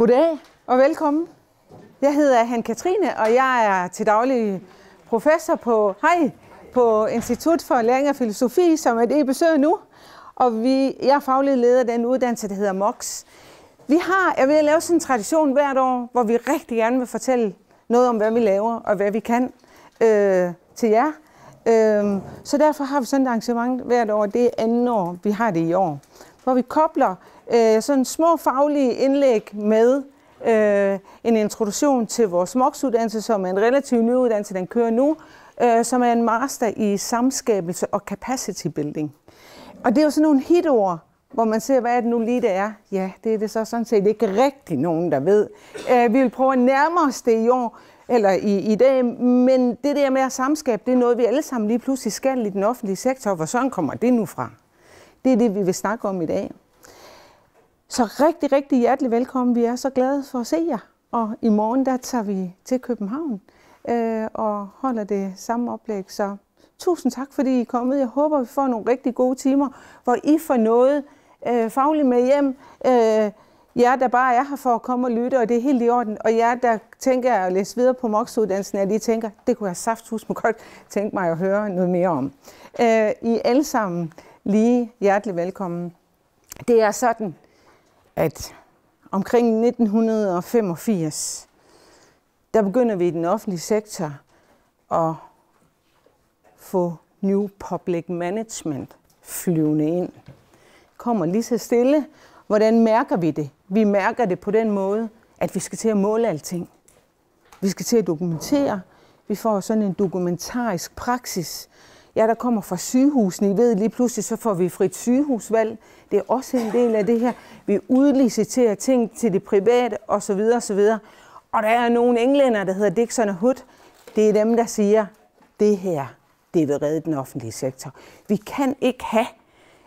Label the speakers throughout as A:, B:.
A: Goddag og velkommen. Jeg hedder han Katrine, og jeg er til daglig professor på, hej, på Institut for Læring og Filosofi, som er det, I besøger nu. Og vi, jeg er faglig leder af den uddannelse, der hedder MOX. Vi har, jeg vil lave sådan en tradition hvert år, hvor vi rigtig gerne vil fortælle noget om, hvad vi laver og hvad vi kan øh, til jer. Øh, så derfor har vi sådan et arrangement hvert år. Det er andet år, vi har det i år. Hvor vi kobler øh, sådan små faglige indlæg med øh, en introduktion til vores MOX-uddannelse, som er en relativt ny uddannelse, den kører nu, øh, som er en master i samskabelse og capacity building. Og det er jo sådan nogle hitord, hvor man ser, hvad er det nu lige, det er? Ja, det er det så sådan set ikke rigtig nogen, der ved. Øh, vi vil prøve at nærme os det i år, eller i, i dag, men det der med at samskabe, det er noget, vi alle sammen lige pludselig skal i den offentlige sektor. Hvor sådan kommer det nu fra? Det er det, vi vil snakke om i dag. Så rigtig, rigtig hjertelig velkommen. Vi er så glade for at se jer. Og i morgen der tager vi til København øh, og holder det samme oplæg. Så tusind tak, fordi I er kommet. Jeg håber, vi får nogle rigtig gode timer, hvor I får noget øh, fagligt med hjem. Øh, jer, der bare er her for at komme og lytte, og det er helt i orden. Og jer, der tænker at læse videre på MOX-uddannelsen, at I tænker, det kunne jeg safthus må godt tænke mig at høre noget mere om. Øh, I alle sammen lige hjertelig velkommen. Det er sådan, at omkring 1985, der begynder vi i den offentlige sektor at få New Public Management flyvende ind. Kommer lige så stille. Hvordan mærker vi det? Vi mærker det på den måde, at vi skal til at måle alting. Vi skal til at dokumentere. Vi får sådan en dokumentarisk praksis, Ja, der kommer fra sygehusene, I ved lige pludselig, så får vi frit sygehusvalg. Det er også en del af det her. Vi udliciterer ting til det private osv. osv. Og der er nogle englænder, der hedder Dixon og Hood. Det er dem, der siger, det her, det vil redde den offentlige sektor. Vi kan ikke have,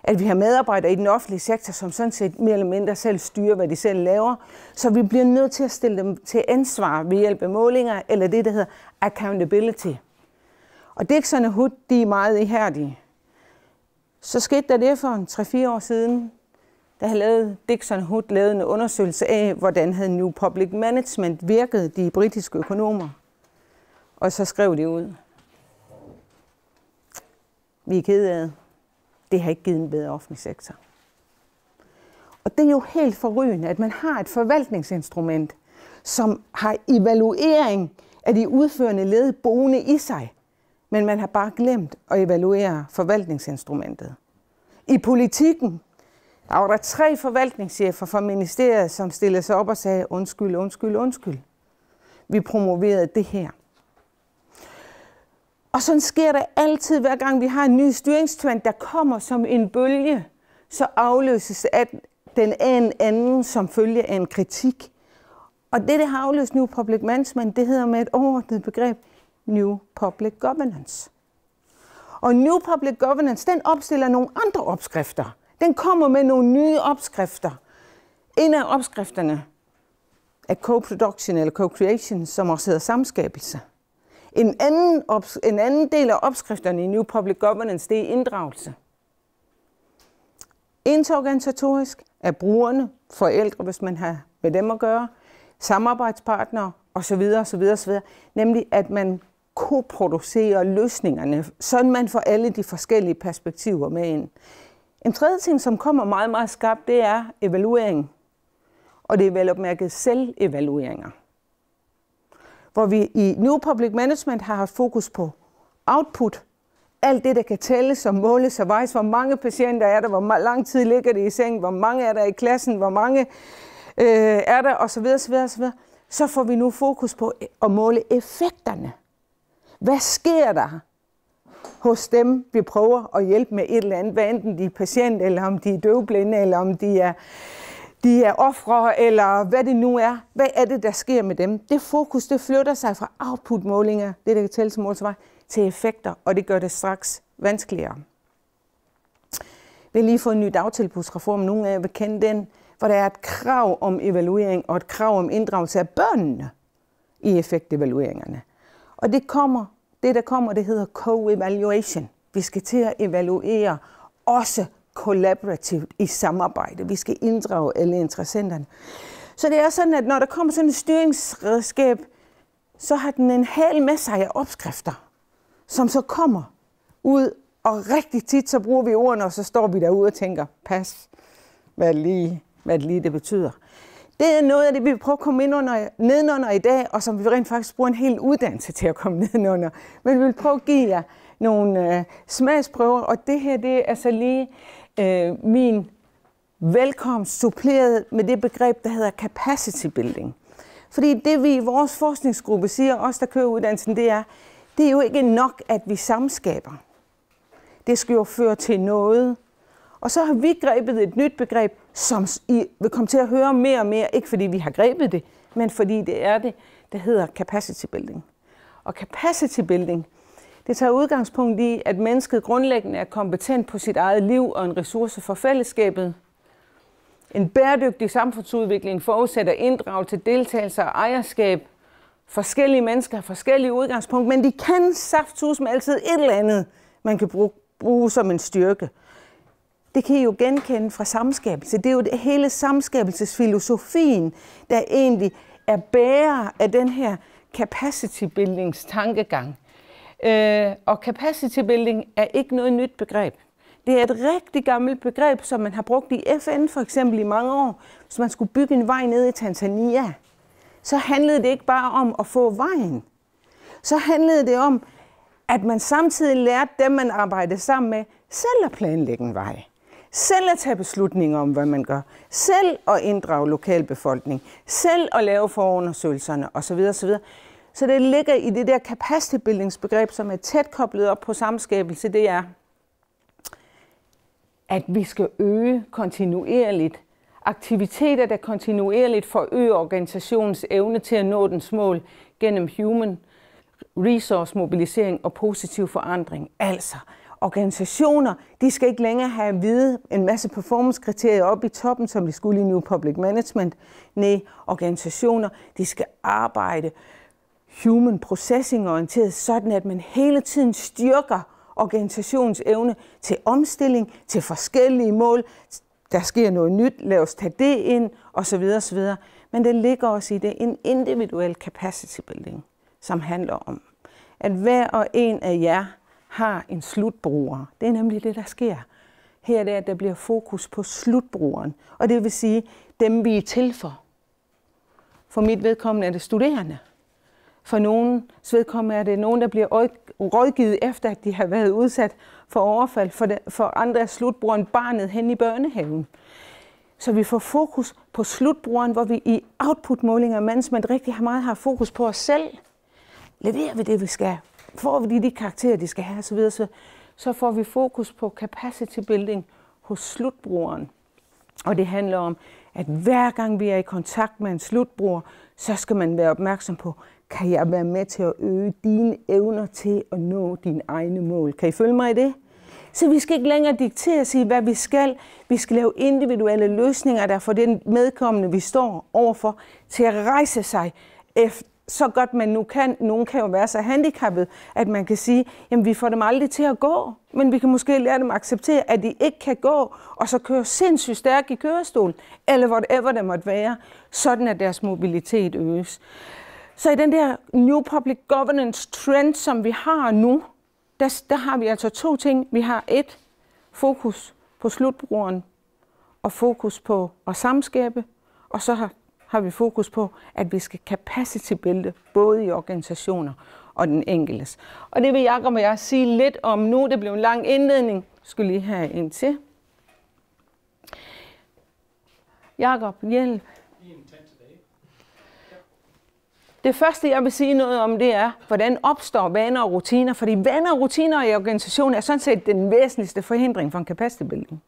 A: at vi har medarbejdere i den offentlige sektor, som sådan set mere eller mindre selv styrer, hvad de selv laver. Så vi bliver nødt til at stille dem til ansvar ved hjælp af målinger, eller det, der hedder accountability. Og sådan, at de er meget ihærdige. Så skete der det for 3-4 år siden, der havde lavet, Dixon Hood lavet en undersøgelse af, hvordan havde New Public Management virket de britiske økonomer. Og så skrev de ud. Vi er ked af, det har ikke givet en bedre offentlig sektor. Og det er jo helt forrygende, at man har et forvaltningsinstrument, som har evaluering af de udførende led boende i sig men man har bare glemt at evaluere forvaltningsinstrumentet. I politikken der var der tre forvaltningschefer fra ministeriet, som stillede sig op og sagde, undskyld, undskyld, undskyld. Vi promoverede det her. Og sådan sker det altid, hver gang vi har en ny styringstrend, der kommer som en bølge, så afløses af den en anden som følge af en kritik. Og det, det har afløst nu Public Management, det hedder med et overordnet begreb New Public Governance. Og New Public Governance, den opstiller nogle andre opskrifter. Den kommer med nogle nye opskrifter. En af opskrifterne er co-production eller co-creation, som også hedder samskabelse. En anden, en anden del af opskrifterne i New Public Governance, det er inddragelse. Interorganisatorisk er brugerne, forældre, hvis man har med dem at gøre, samarbejdspartnere osv. osv., osv. Nemlig, at man koproducere løsningerne, så man får alle de forskellige perspektiver med ind. En tredje ting, som kommer meget, meget skarpt, det er evaluering. Og det er velopmærket selvevalueringer. Hvor vi i New Public Management har haft fokus på output, alt det, der kan tælles som måles og vejes, hvor mange patienter er der, hvor lang tid ligger det i sengen, hvor mange er der i klassen, hvor mange øh, er der, Og så så videre, videre, så videre. så får vi nu fokus på at måle effekterne hvad sker der hos dem, vi prøver at hjælpe med et eller andet, hvad enten de er patient, eller om de er døvblinde, eller om de er, de er ofre, eller hvad det nu er. Hvad er det, der sker med dem? Det fokus, det flytter sig fra output-målinger, det der kan tælles som målsvar, til effekter, og det gør det straks vanskeligere. Vi har lige fået en ny dagtilbudsreform. Nogle af jer vil kende den, hvor der er et krav om evaluering og et krav om inddragelse af børnene i effektevalueringerne. Og det kommer det, der kommer, det hedder co-evaluation. Vi skal til at evaluere også kollaborativt i samarbejde. Vi skal inddrage alle interessenterne. Så det er sådan, at når der kommer sådan et styringsredskab, så har den en hel masse af opskrifter, som så kommer ud, og rigtig tit så bruger vi ordene, og så står vi derude og tænker, pas, hvad lige, hvad lige det betyder. Det er noget af det, vi vil prøve at komme ind under, nedenunder i dag, og som vi rent faktisk bruger en hel uddannelse til at komme nedenunder. Men vi vil prøve at give jer nogle øh, smagsprøver, og det her det er så lige øh, min velkomst suppleret med det begreb, der hedder capacity building. Fordi det vi i vores forskningsgruppe siger, os der kører uddannelsen, det er, det er jo ikke nok, at vi samskaber. Det skal jo føre til noget. Og så har vi grebet et nyt begreb, som I vil komme til at høre mere og mere, ikke fordi vi har grebet det, men fordi det er det, der hedder capacity building. Og capacity building, det tager udgangspunkt i, at mennesket grundlæggende er kompetent på sit eget liv og en ressource for fællesskabet. En bæredygtig samfundsudvikling forudsætter inddragelse, deltagelse og ejerskab. Forskellige mennesker har forskellige udgangspunkter, men de kan saftsus med altid et eller andet, man kan bruge, bruge som en styrke det kan I jo genkende fra samskabelse. Det er jo hele samskabelsesfilosofien, der egentlig er bærer af den her capacity buildings tankegang. Øh, og capacity building er ikke noget nyt begreb. Det er et rigtig gammelt begreb, som man har brugt i FN for eksempel i mange år. Hvis man skulle bygge en vej ned i Tanzania, så handlede det ikke bare om at få vejen. Så handlede det om, at man samtidig lærte dem, man arbejdede sammen med, selv at planlægge en vej. Selv at tage beslutninger om, hvad man gør. Selv at inddrage lokalbefolkning. Selv at lave forundersøgelserne osv. osv. Så det ligger i det der kapacitetbildningsbegreb, som er tæt koblet op på samskabelse, det er, at vi skal øge kontinuerligt aktiviteter, der kontinuerligt forøger organisationens evne til at nå dens mål gennem human resource mobilisering og positiv forandring. Altså, organisationer, de skal ikke længere have at vide en masse performancekriterier op i toppen, som de skulle i New Public Management. Nej, organisationer, de skal arbejde human processing orienteret, sådan at man hele tiden styrker organisationens evne til omstilling, til forskellige mål. Der sker noget nyt, lad os tage det ind, osv. osv. Men det ligger også i det en individuel capacity building, som handler om, at hver og en af jer – har en slutbruger. Det er nemlig det, der sker. Her er, at der bliver fokus på slutbrugeren, og det vil sige dem, vi er til for. For mit vedkommende er det studerende. For nogen vedkommende er det nogen, der bliver rådgivet efter, at de har været udsat for overfald. For, det, for andre er slutbrugeren barnet hen i børnehaven. Så vi får fokus på slutbrugeren, hvor vi i outputmålinger af management rigtig meget har fokus på os selv. Leverer vi det, vi skal? får vi de karakterer, de skal have osv., så, så får vi fokus på capacity building hos slutbrugeren. Og det handler om, at hver gang vi er i kontakt med en slutbruger, så skal man være opmærksom på, kan jeg være med til at øge dine evner til at nå dine egne mål? Kan I følge mig i det? Så vi skal ikke længere diktere og sige, hvad vi skal. Vi skal lave individuelle løsninger, der får den medkommende, vi står overfor, til at rejse sig efter så godt man nu kan. Nogen kan jo være så handicappet, at man kan sige, jamen vi får dem aldrig til at gå, men vi kan måske lære dem at acceptere, at de ikke kan gå, og så køre sindssygt stærkt i kørestol, eller whatever det måtte være, sådan at deres mobilitet øges. Så i den der New Public Governance trend, som vi har nu, der, der har vi altså to ting. Vi har et fokus på slutbrugeren og fokus på at samskabe, og så har har vi fokus på, at vi skal capacity builde både i organisationer og den enkeltes. Og det vil Jacob og jeg sige lidt om nu. Det blev en lang indledning. Jeg skal lige have en til. Jakob, hjælp. Det første, jeg vil sige noget om, det er, hvordan opstår vaner og rutiner? Fordi vaner og rutiner i organisationen er sådan set den væsentligste forhindring for en capacity building.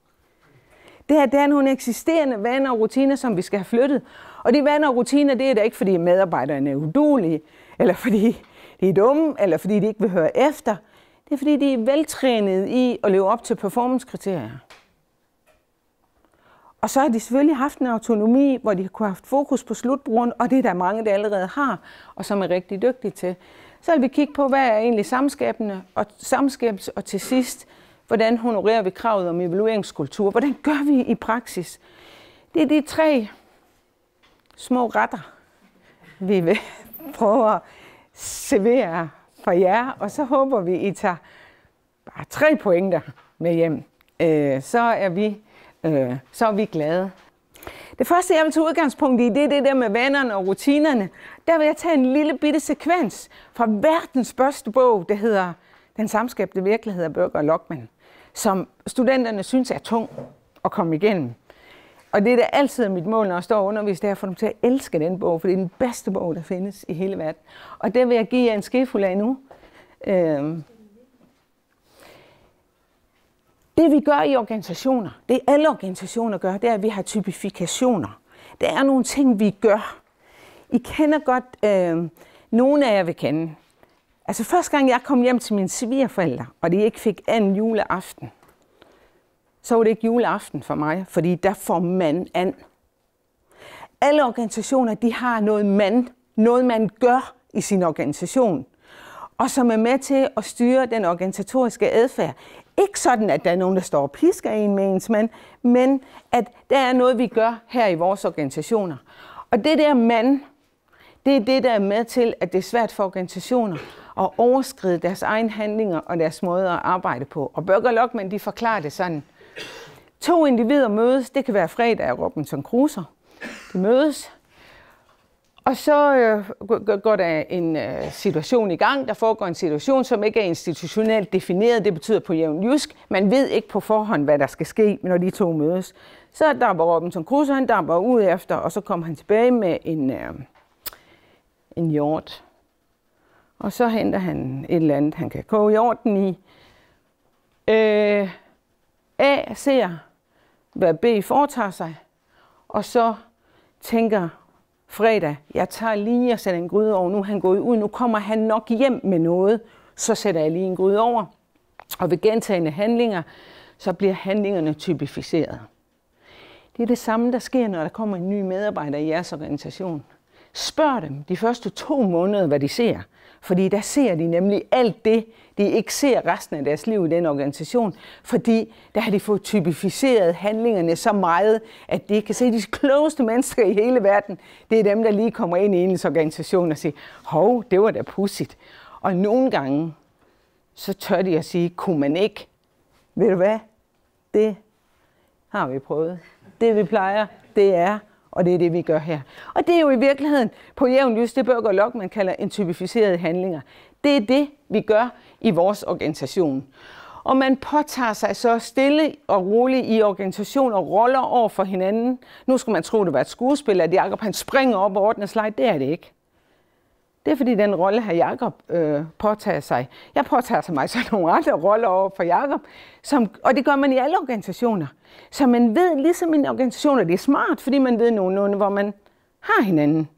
A: Det her det er nogle eksisterende vaner og rutiner, som vi skal have flyttet. Og de vaner og rutiner, det er da ikke, fordi medarbejderne er udulige, eller fordi de er dumme, eller fordi de ikke vil høre efter. Det er, fordi de er veltrænede i at leve op til performancekriterier. Og så har de selvfølgelig haft en autonomi, hvor de kunne have fokus på slutbrugeren, og det er der mange, der allerede har, og som er rigtig dygtige til. Så vil vi kigge på, hvad er egentlig samskabende og samskabs, og til sidst, Hvordan honorerer vi kravet om evalueringskultur? Hvordan gør vi i praksis? Det er de tre små retter, vi vil prøve at servere for jer, og så håber vi, I tager bare tre pointer med hjem. Øh, så, er vi, øh, så er vi glade. Det første, jeg vil tage udgangspunkt i, det er det der med vanerne og rutinerne. Der vil jeg tage en lille bitte sekvens fra verdens første bog, der hedder Den samskabte virkelighed af Børger og Lockman som studenterne synes er tung at komme igennem. Og det er da altid mit mål, når jeg står og underviser, det er at få dem til at elske den bog, for det er den bedste bog, der findes i hele verden. Og det vil jeg give jer en skefuld af nu. Øhm. Det vi gør i organisationer, det alle organisationer gør, det er, at vi har typifikationer. Der er nogle ting, vi gør. I kender godt, øh, nogle af jer vil kende Altså første gang jeg kom hjem til mine svigerforældre, og de ikke fik anden juleaften, så var det ikke juleaften for mig, fordi der får man an. Alle organisationer, de har noget man, noget man gør i sin organisation, og som er med til at styre den organisatoriske adfærd. Ikke sådan, at der er nogen, der står og pisker en med ens mand, men at der er noget, vi gør her i vores organisationer. Og det der mand, det er det, der er med til, at det er svært for organisationer at overskride deres egen handlinger og deres måde at arbejde på. Og Burger men de forklarer det sådan. To individer mødes, det kan være fredag og Robinson Crusoe. De mødes, og så øh, går der en øh, situation i gang. Der foregår en situation, som ikke er institutionelt defineret. Det betyder på jævn jysk. Man ved ikke på forhånd, hvad der skal ske, når de to mødes. Så der var Robinson Crusoe, han damper ud efter, og så kommer han tilbage med en, øh, en hjort. Og så henter han et eller andet, han kan koge orden i. Øh, A ser, hvad B foretager sig, og så tænker fredag, jeg tager lige og sætter en gryde over, nu er han gået ud, nu kommer han nok hjem med noget, så sætter jeg lige en gryde over. Og ved gentagende handlinger, så bliver handlingerne typificeret. Det er det samme, der sker, når der kommer en ny medarbejder i jeres organisation. Spørg dem de første to måneder, hvad de ser. Fordi der ser de nemlig alt det, de ikke ser resten af deres liv i den organisation, fordi der har de fået typificeret handlingerne så meget, at de kan se, de klogeste mennesker i hele verden, det er dem, der lige kommer ind i ens organisation og siger, hov, det var da pudsigt. Og nogle gange, så tør de at sige, kunne man ikke? Ved du hvad? Det har vi prøvet. Det vi plejer, det er og det er det, vi gør her. Og det er jo i virkeligheden på jævn lys, det bør Lok, man kalder en typificerede handlinger. Det er det, vi gør i vores organisation. Og man påtager sig så stille og roligt i organisation og roller over for hinanden. Nu skulle man tro, det var et skuespil, at Jacob han springer op og ordner slide. Det er det ikke. Det er fordi den rolle, her Jakob øh, påtager sig. Jeg påtager sig mig så nogle andre roller over for Jakob, som, og det gør man i alle organisationer. Så man ved, ligesom i en organisation, at det er smart, fordi man ved nogenlunde, hvor man har hinanden.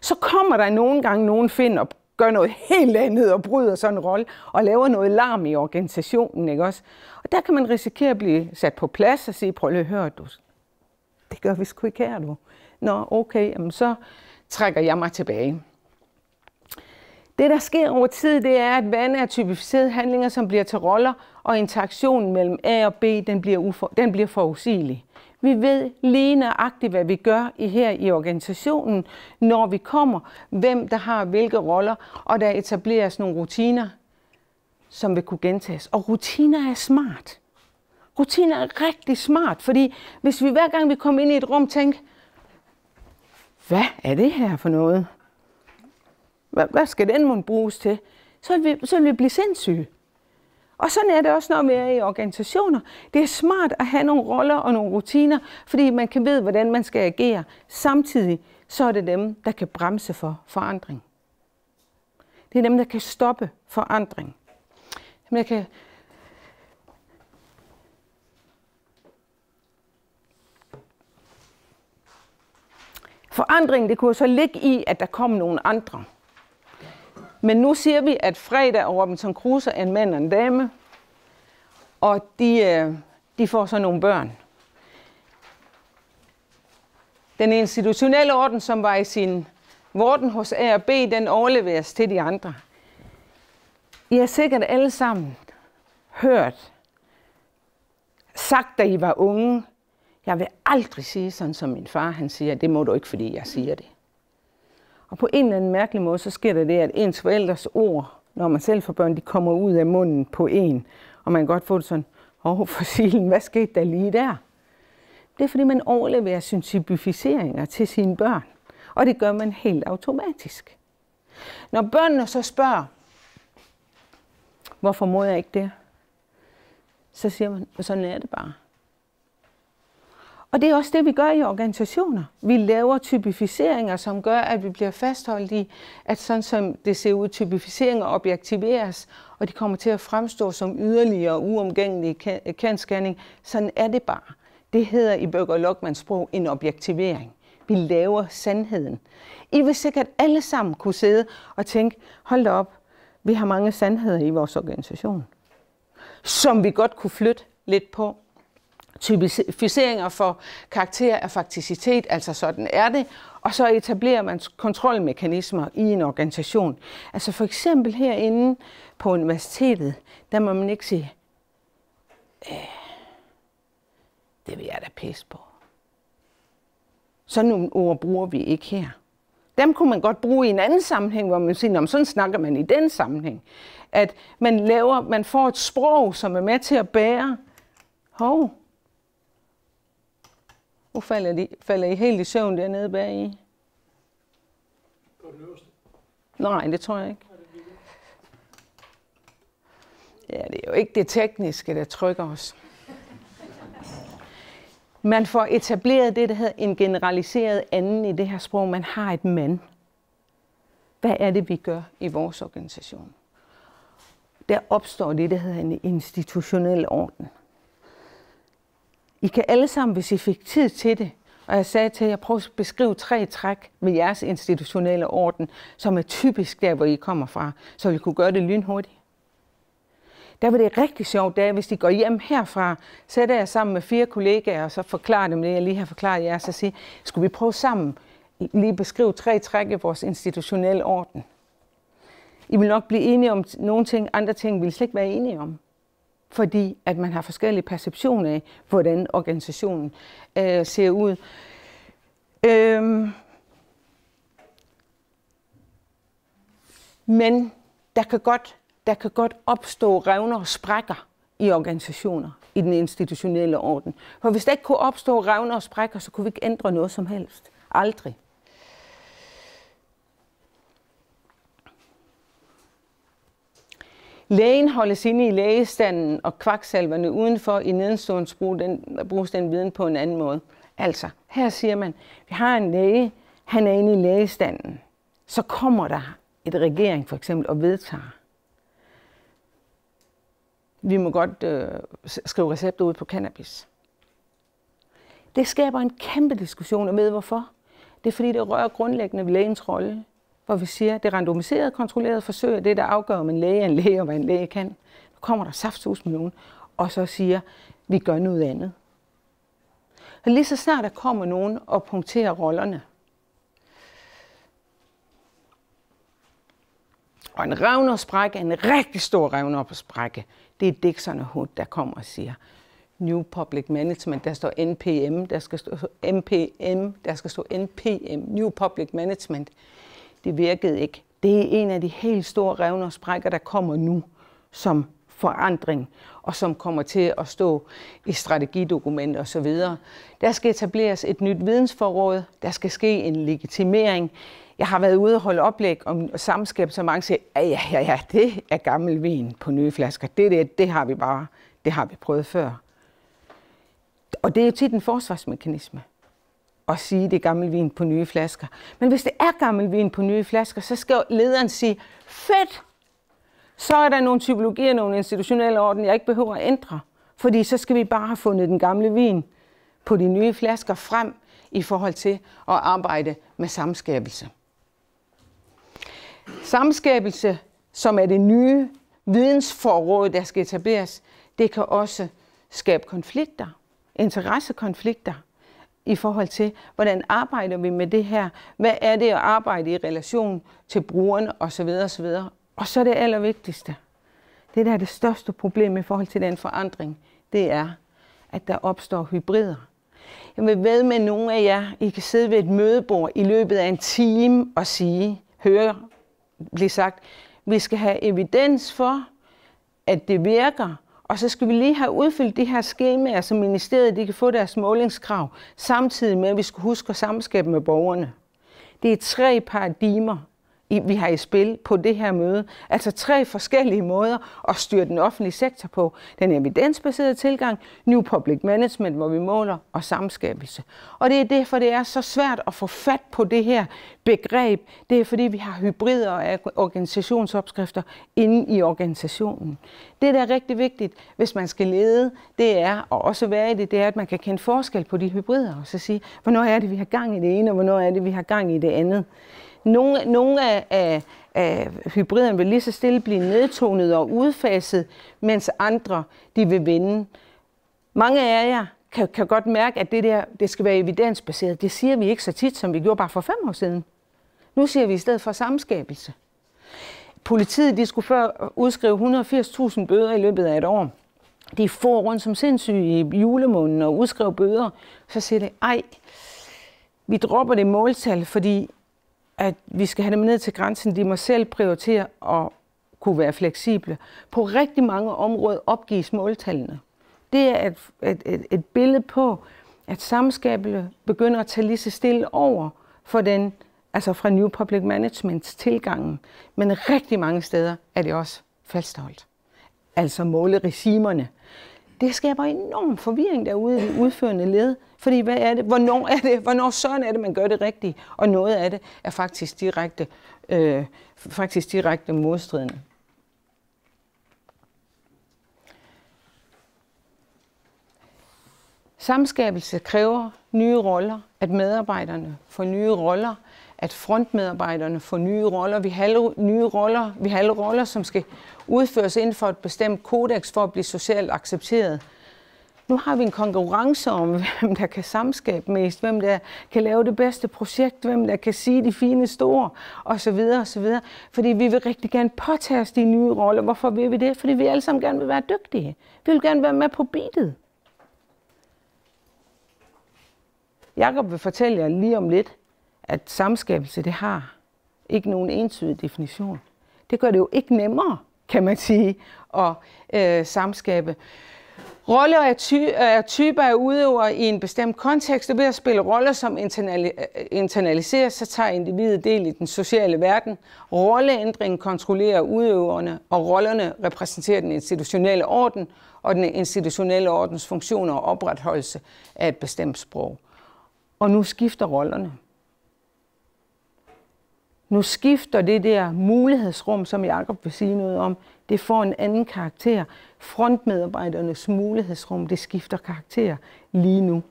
A: Så kommer der nogle gange nogen find og gør noget helt andet og bryder sådan en rolle og laver noget larm i organisationen, ikke også? Og der kan man risikere at blive sat på plads og sige, prøv lige at høre, du, det gør vi sgu ikke her, du. Nå, okay, jamen så trækker jeg mig tilbage. Det, der sker over tid, det er, at vand er typificerede handlinger, som bliver til roller, og interaktionen mellem A og B, den bliver, ufor, den bliver forudsigelig. Vi ved lige nøjagtigt, hvad vi gør i her i organisationen, når vi kommer, hvem der har hvilke roller, og der etableres nogle rutiner, som vil kunne gentages. Og rutiner er smart. Rutiner er rigtig smart, fordi hvis vi hver gang vi kommer ind i et rum tænker, hvad er det her for noget? Hvad, hvad skal den mund bruges til? Så vil, vi, så vil vi blive sindssyge. Og sådan er det også, når vi er i organisationer. Det er smart at have nogle roller og nogle rutiner, fordi man kan vide, hvordan man skal agere. Samtidig så er det dem, der kan bremse for forandring. Det er dem, der kan stoppe forandring. Dem, der kan Forandring, det kunne så ligge i, at der kom nogle andre. Men nu siger vi, at fredag og Robinson Crusoe er en mand og en dame, og de, øh, de får så nogle børn. Den institutionelle orden, som var i sin vorden hos A og B, den overleveres til de andre. I har sikkert alle sammen hørt, sagt, da I var unge, jeg vil aldrig sige sådan, som min far han siger, det må du ikke, fordi jeg siger det. Og på en eller anden mærkelig måde, så sker der det, at ens forældres ord, når man selv får børn, de kommer ud af munden på en. Og man kan godt få det sådan, åh, for silen, hvad skete der lige der? Det er, fordi man overleverer synsibificeringer til sine børn. Og det gør man helt automatisk. Når børnene så spørger, hvorfor må jeg ikke det? Så siger man, sådan er det bare. Og det er også det, vi gør i organisationer. Vi laver typificeringer, som gør, at vi bliver fastholdt i, at sådan som det ser ud, typificeringer objektiveres, og de kommer til at fremstå som yderligere uomgængelig kendscanning. Sådan er det bare. Det hedder i Bøger og sprog en objektivering. Vi laver sandheden. I vil sikkert alle sammen kunne sidde og tænke, hold da op, vi har mange sandheder i vores organisation, som vi godt kunne flytte lidt på typificeringer for karakter af fakticitet, altså sådan er det, og så etablerer man kontrolmekanismer i en organisation. Altså for eksempel herinde på universitetet, der må man ikke sige, øh, det vil jeg da pisse på. Sådan nogle ord bruger vi ikke her. Dem kunne man godt bruge i en anden sammenhæng, hvor man siger, sådan snakker man i den sammenhæng. At man, laver, man får et sprog, som er med til at bære, hov, nu falder, de, falder I helt i søvn dernede bag i. På øverste? Nej, det tror jeg ikke. Ja, det er jo ikke det tekniske, der trykker os. Man får etableret det, der hedder en generaliseret anden i det her sprog. Man har et mand. Hvad er det, vi gør i vores organisation? Der opstår det, der hedder en institutionel orden. I kan alle sammen, hvis I fik tid til det, og jeg sagde til jer, prøv at beskrive tre træk ved jeres institutionelle orden, som er typisk der, hvor I kommer fra, så vi kunne gøre det lynhurtigt. Der var det rigtig sjovt, der, hvis de går hjem herfra, sætter jeg sammen med fire kollegaer, og så forklarer dem det, jeg lige har forklaret jer, så siger, skulle vi prøve sammen lige beskrive tre træk i vores institutionelle orden? I vil nok blive enige om nogle ting, andre ting vil slet ikke være enige om fordi at man har forskellige perceptioner af, hvordan organisationen øh, ser ud. Øhm, men der kan, godt, der kan godt opstå revner og sprækker i organisationer, i den institutionelle orden. For hvis der ikke kunne opstå revner og sprækker, så kunne vi ikke ændre noget som helst. Aldrig. Lægen holdes inde i lægestanden, og kvaksalverne udenfor i nedenstående brug den, bruges den viden på en anden måde. Altså, her siger man, vi har en læge, han er inde i lægestanden. Så kommer der et regering for eksempel og vedtager. Vi må godt øh, skrive recepter ud på cannabis. Det skaber en kæmpe diskussion, og ved hvorfor? Det er fordi, det rører grundlæggende ved lægens rolle hvor vi siger, at det randomiserede kontrollerede forsøg er det, der afgør, om en læge er en læge, og hvad en læge kan. Nu kommer der saftsus med nogen, og så siger, vi gør noget andet. Og lige så snart der kommer nogen og punkterer rollerne, og en sprække, en rigtig stor revne sprække, det er Dixon og Hood, der kommer og siger, New Public Management, der står NPM, der skal stå MPM, der skal stå NPM, New Public Management. Det virkede ikke. Det er en af de helt store revner og sprækker, der kommer nu som forandring, og som kommer til at stå i strategidokumenter osv. Der skal etableres et nyt vidensforråd, der skal ske en legitimering. Jeg har været ude og holde oplæg om samskab, så mange siger, ja, ja, ja, ja, det er gammel vin på nye flasker. Det, det, det har vi bare, det har vi prøvet før. Og det er jo tit en forsvarsmekanisme at sige, at det er gammel vin på nye flasker. Men hvis det er gammel vin på nye flasker, så skal lederen sige, fedt, så er der nogle typologier, nogle institutionelle orden, jeg ikke behøver at ændre. Fordi så skal vi bare have fundet den gamle vin på de nye flasker frem i forhold til at arbejde med samskabelse. Samskabelse, som er det nye vidensforråd, der skal etableres, det kan også skabe konflikter, interessekonflikter i forhold til, hvordan arbejder vi med det her? Hvad er det at arbejde i relation til brugerne osv. osv. Og så det allervigtigste. Det der er det største problem i forhold til den forandring, det er, at der opstår hybrider. Jeg vil ved med nogle af jer, I kan sidde ved et mødebord i løbet af en time og sige, høre blive sagt, vi skal have evidens for, at det virker, og så skal vi lige have udfyldt de her skemaer, så ministeriet de kan få deres målingskrav, samtidig med, at vi skal huske at samskabe med borgerne. Det er tre paradigmer, i, vi har i spil på det her møde. Altså tre forskellige måder at styre den offentlige sektor på. Den evidensbaserede tilgang, New Public Management, hvor vi måler, og samskabelse. Og det er derfor, det er så svært at få fat på det her begreb. Det er fordi, vi har hybrider og organisationsopskrifter inde i organisationen. Det, der er rigtig vigtigt, hvis man skal lede, det er, og også være i det, det er, at man kan kende forskel på de hybrider, og så sige, hvornår er det, vi har gang i det ene, og hvornår er det, vi har gang i det andet. Nogle, nogle af, af, af hybriderne vil lige så stille blive nedtonet og udfaset, mens andre de vil vinde. Mange af jer kan, kan godt mærke, at det der det skal være evidensbaseret. Det siger vi ikke så tit, som vi gjorde bare for fem år siden. Nu siger vi i stedet for samskabelse. Politiet de skulle før udskrive 180.000 bøder i løbet af et år. De får rundt som sindssyge i julemånen og udskriver bøder. Så siger det, ej, vi dropper det måltal, fordi at vi skal have dem ned til grænsen. De må selv prioritere at kunne være fleksible. På rigtig mange områder opgives måltallene. Det er et, et, et, et billede på, at samskabene begynder at tage lige så stille over for den, altså fra New Public Managements tilgangen. Men rigtig mange steder er det også fastholdt. Altså måleregimerne. Det skaber enorm forvirring derude i de udførende led. Fordi hvad er det? Hvornår er det? Hvornår sådan er det, man gør det rigtigt? Og noget af det er faktisk direkte, øh, faktisk direkte modstridende. Samskabelse kræver nye roller, at medarbejderne får nye roller, at frontmedarbejderne får nye roller. Vi har nye roller, vi har alle roller, som skal udføres inden for et bestemt kodex for at blive socialt accepteret. Nu har vi en konkurrence om, hvem der kan samskabe mest, hvem der kan lave det bedste projekt, hvem der kan sige de fine store, osv. osv. Fordi vi vil rigtig gerne påtage os de nye roller. Hvorfor vil vi det? Fordi vi alle sammen gerne vil være dygtige. Vi vil gerne være med på beatet. Jakob vil fortælle jer lige om lidt, at samskabelse det har ikke nogen entydig definition. Det gør det jo ikke nemmere, kan man sige, at øh, samskabe. Roller er, ty- er typer af udøvere i en bestemt kontekst, og ved at spille roller, som internali- øh, internaliseres, så tager individet del i den sociale verden. Rolleændringen kontrollerer udøverne, og rollerne repræsenterer den institutionelle orden, og den institutionelle ordens funktioner og opretholdelse af et bestemt sprog. Og nu skifter rollerne. Nu skifter det der mulighedsrum, som Jakob vil sige noget om, det får en anden karakter. Frontmedarbejdernes mulighedsrum, det skifter karakter lige nu.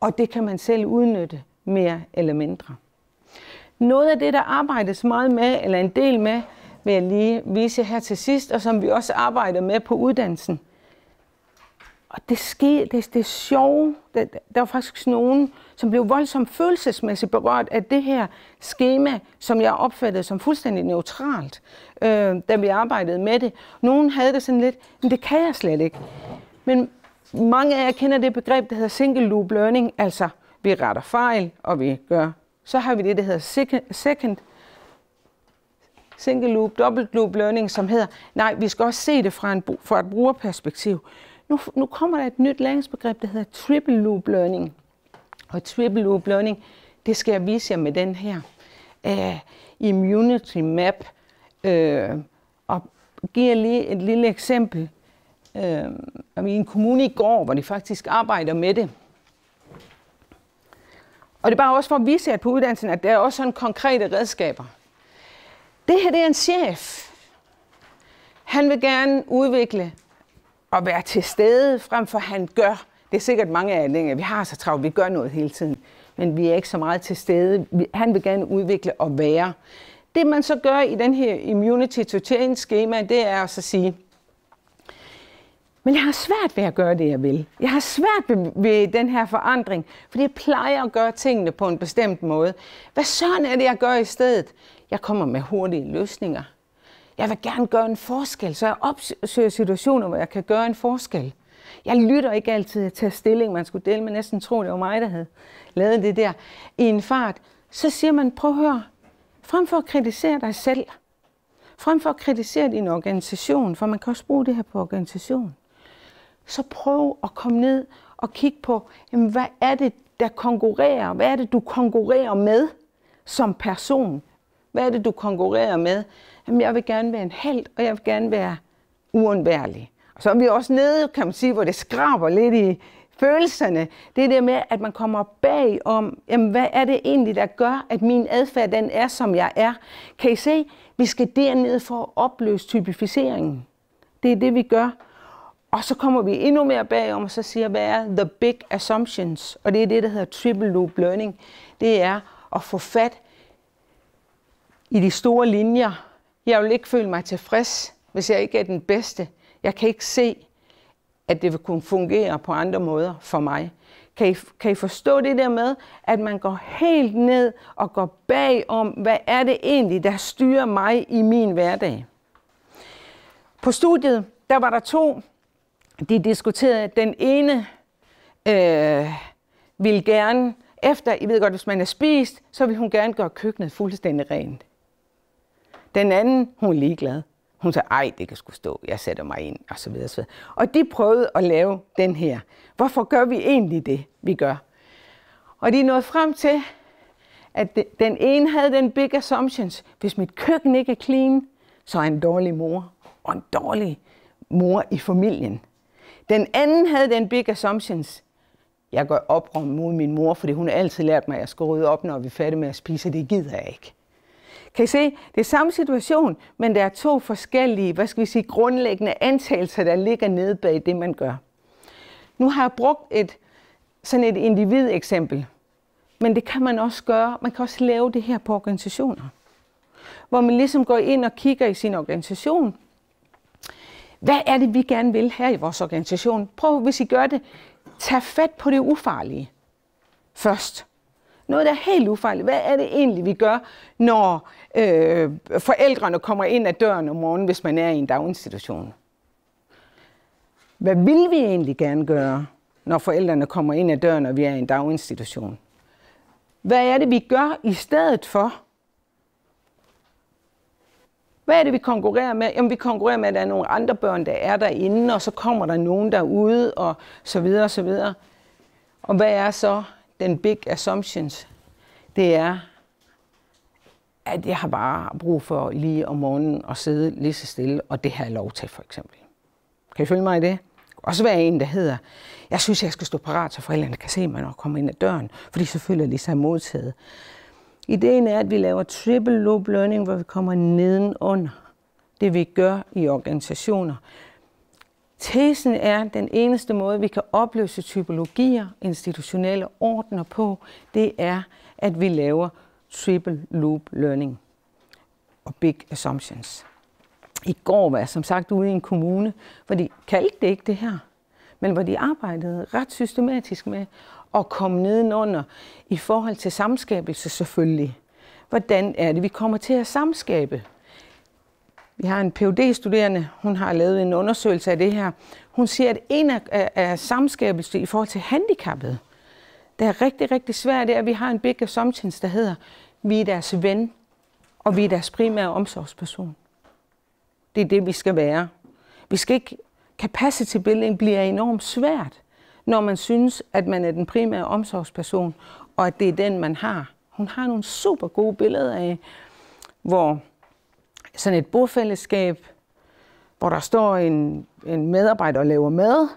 A: Og det kan man selv udnytte mere eller mindre. Noget af det, der arbejdes meget med, eller en del med, vil jeg lige vise her til sidst, og som vi også arbejder med på uddannelsen, og det skete, det, det sjove, der, der var faktisk nogen, som blev voldsomt følelsesmæssigt berørt af det her schema, som jeg opfattede som fuldstændig neutralt, øh, da vi arbejdede med det. Nogen havde det sådan lidt, men det kan jeg slet ikke. Men mange af jer kender det begreb, der hedder single loop learning, altså vi retter fejl, og vi gør. Så har vi det, der hedder second single loop, double loop learning, som hedder, nej, vi skal også se det fra, en, fra et brugerperspektiv. Nu, nu kommer der et nyt læringsbegreb, der hedder triple loop learning. Og triple loop learning, det skal jeg vise jer med den her uh, immunity map. Uh, og giver lige et lille eksempel. Uh, I en kommune i går, hvor de faktisk arbejder med det. Og det er bare også for at vise jer på uddannelsen, at der er også sådan konkrete redskaber. Det her det er en chef. Han vil gerne udvikle at være til stede, frem for han gør. Det er sikkert mange af anledninger. Vi har så travlt, vi gør noget hele tiden. Men vi er ikke så meget til stede. Han vil gerne udvikle og være. Det man så gør i den her immunity to change schema, det er at så sige, men jeg har svært ved at gøre det, jeg vil. Jeg har svært ved, ved den her forandring, fordi jeg plejer at gøre tingene på en bestemt måde. Hvad sådan er det, jeg gør i stedet? Jeg kommer med hurtige løsninger. Jeg vil gerne gøre en forskel, så jeg opsøger situationer, hvor jeg kan gøre en forskel. Jeg lytter ikke altid, jeg tager stilling. Man skulle dele med næsten tro, det var mig, der havde lavet det der i en fart. Så siger man, prøv at høre, frem for at kritisere dig selv, frem for at kritisere din organisation, for man kan også bruge det her på organisation, så prøv at komme ned og kigge på, jamen, hvad er det, der konkurrerer? Hvad er det, du konkurrerer med som person? Hvad er det, du konkurrerer med? jamen jeg vil gerne være en held, og jeg vil gerne være uundværlig. Og så er vi også nede, kan man sige, hvor det skraber lidt i følelserne. Det er det med, at man kommer bag om, jamen hvad er det egentlig, der gør, at min adfærd den er, som jeg er. Kan I se, vi skal derned for at opløse typificeringen. Det er det, vi gør. Og så kommer vi endnu mere bagom, og så siger, hvad er the big assumptions? Og det er det, der hedder triple loop learning. Det er at få fat i de store linjer, jeg vil ikke føle mig tilfreds, hvis jeg ikke er den bedste. Jeg kan ikke se, at det vil kunne fungere på andre måder for mig. Kan I, kan I forstå det der med, at man går helt ned og går bag om, hvad er det egentlig, der styrer mig i min hverdag? På studiet, der var der to, de diskuterede. Den ene øh, vil gerne, efter, I ved godt, hvis man er spist, så vil hun gerne gøre køkkenet fuldstændig rent. Den anden, hun er ligeglad. Hun sagde, ej, det kan sgu stå, jeg sætter mig ind, og så videre, så videre. Og de prøvede at lave den her. Hvorfor gør vi egentlig det, vi gør? Og de nåede frem til, at den ene havde den big assumptions. Hvis mit køkken ikke er clean, så er en dårlig mor og en dårlig mor i familien. Den anden havde den big assumptions. Jeg går oprør mod min mor, fordi hun har altid lært mig, at jeg skal rydde op, når vi er færdige med at spise, det gider jeg ikke. Kan I se, det er samme situation, men der er to forskellige, hvad skal vi sige, grundlæggende antagelser, der ligger nede bag det, man gør. Nu har jeg brugt et, sådan et individeksempel, men det kan man også gøre. Man kan også lave det her på organisationer, hvor man ligesom går ind og kigger i sin organisation. Hvad er det, vi gerne vil her i vores organisation? Prøv, hvis I gør det, tag fat på det ufarlige først. Noget, der er helt ufarligt. Hvad er det egentlig, vi gør, når øh, forældrene kommer ind ad døren om morgenen, hvis man er i en daginstitution. Hvad vil vi egentlig gerne gøre, når forældrene kommer ind ad døren, og vi er i en daginstitution? Hvad er det, vi gør i stedet for? Hvad er det, vi konkurrerer med? Jamen, vi konkurrerer med, at der er nogle andre børn, der er derinde, og så kommer der nogen derude, og så videre, og så videre. Og hvad er så den big assumptions? Det er, at jeg har bare brug for lige om morgenen at sidde lige så stille, og det har jeg lov til for eksempel. Kan I følge mig i det? Også være en, der hedder, jeg synes, jeg skal stå parat, så forældrene kan se mig, når jeg kommer ind ad døren, fordi så føler de sig modtaget. Ideen er, at vi laver triple loop learning, hvor vi kommer nedenunder det, vi gør i organisationer. Tesen er, at den eneste måde, vi kan opløse typologier, institutionelle ordner på, det er, at vi laver triple loop learning og big assumptions. I går var jeg som sagt ude i en kommune, hvor de kaldte det ikke det her, men hvor de arbejdede ret systematisk med at komme nedenunder i forhold til samskabelse selvfølgelig. Hvordan er det, vi kommer til at samskabe? Vi har en phd studerende hun har lavet en undersøgelse af det her. Hun siger, at en af, af, af samskabelse i forhold til handicappede, der er rigtig, rigtig svært, det er, at vi har en big assumption, der hedder, vi er deres ven, og vi er deres primære omsorgsperson. Det er det, vi skal være. Vi skal ikke... Capacity building bliver enormt svært, når man synes, at man er den primære omsorgsperson, og at det er den, man har. Hun har nogle super gode billeder af, hvor sådan et bofællesskab, hvor der står en, en medarbejder og laver mad,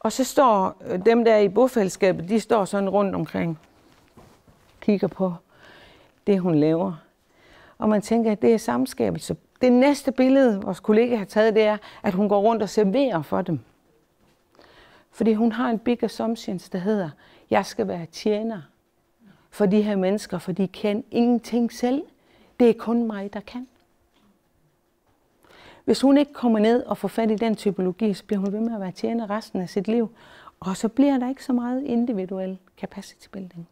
A: og så står øh, dem der i bofællesskabet, de står sådan rundt omkring, kigger på det, hun laver. Og man tænker, at det er samskabelse. Det næste billede, vores kollega har taget, det er, at hun går rundt og serverer for dem. Fordi hun har en big assumption, der hedder, jeg skal være tjener for de her mennesker, for de kan ingenting selv. Det er kun mig, der kan. Hvis hun ikke kommer ned og får fat i den typologi, så bliver hun ved med at være tjener resten af sit liv. Og så bliver der ikke så meget individuel capacity building.